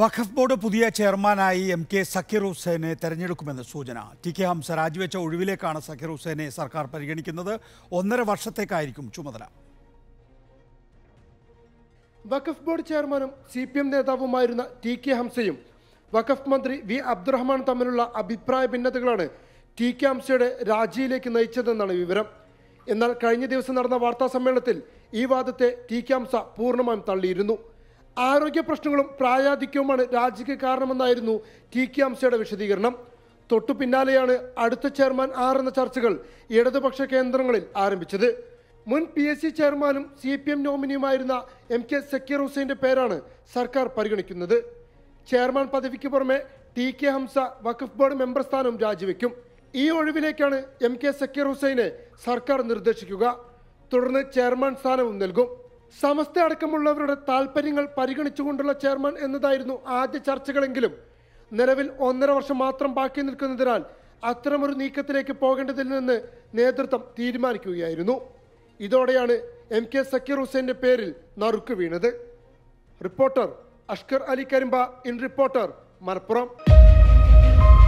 വഖഫ് board പുതിയ ചെയർമാനായി M K Zakir ഹുസൈനെ തെരഞ്ഞെടുക്കുമെന്ന് സൂചന ടി കെ ഹംസ രാജിവെച്ച ഒഴിവിലേക്കാണ് സക്കീർ ഹുസൈനെ സർക്കാർ പരിഗണിക്കുന്നത് ഒന്നര വർഷത്തേക്കായിരിക്കും ചുമതല വഖഫ് ബോർഡ് ചെയർമാനും സി പി എം നേതാവുമായിരുന്ന ടി കെ ഹംസയും വഖഫ് മന്ത്രി വി അബ്ദുറഹ്മാൻ തമ്മിലുള്ള അഭിപ്രായ ഭിന്നതകളാണ് ടി കെ ഹംസയുടെ രാജിയിലേക്ക് നയിച്ചതെന്നാണ് വിവരം എന്നാൽ കഴിഞ്ഞ ദിവസം നടന്ന വാർത്താ സമ്മേളനത്തിൽ ഈ വാദത്തെ ടി കെ ഹംസ പൂർണ്ണമായും തള്ളിയിരുന്നു ആരോഗ്യ പ്രശ്നങ്ങളും പ്രായാധിക്യവുമാണ് രാജിക്ക് കാരണമെന്നായിരുന്നു ടി കെ അംശയുടെ വിശദീകരണം തൊട്ടു പിന്നാലെയാണ് അടുത്ത ചെയർമാൻ ആർ എന്ന ചർച്ചകൾ ഇടതുപക്ഷ കേന്ദ്രങ്ങളിൽ ആരംഭിച്ചത് മുൻ പി എസ് സി ചെയർമാനും സി പി എം നോമിനിയുമായിരുന്ന എം കെ സക്കീർ ഹുസൈൻ്റെ പേരാണ് സർക്കാർ പരിഗണിക്കുന്നത് ചെയർമാൻ പദവിക്ക് പുറമെ T K Hamza Waqf board member സ്ഥാനം രാജിവെക്കും ഈ ഒഴിവിലേക്കാണ് എം കെ സക്കീർ ഹുസൈനെ സർക്കാർ നിർദ്ദേശിക്കുക തുടർന്ന് ചെയർമാൻ സ്ഥാനവും നൽകും സമസ്ത അടക്കമുള്ളവരുടെ താല്പര്യങ്ങൾ പരിഗണിച്ചുകൊണ്ടുള്ള ചെയർമാൻ എന്നതായിരുന്നു ആദ്യ ചർച്ചകളെങ്കിലും നിലവിൽ ഒന്നര വർഷം മാത്രം ബാക്കി നിൽക്കുന്നതിനാൽ അത്തരമൊരു നീക്കത്തിലേക്ക് പോകേണ്ടതിൽ നിന്ന് നേതൃത്വം തീരുമാനിക്കുകയായിരുന്നു ഇതോടെയാണ് എം കെ സക്കീർ ഹുസൈൻ്റെ പേരിൽ നറുക്ക് വീണത് reporter Ashkar Ali Karimba in reporter Malappuram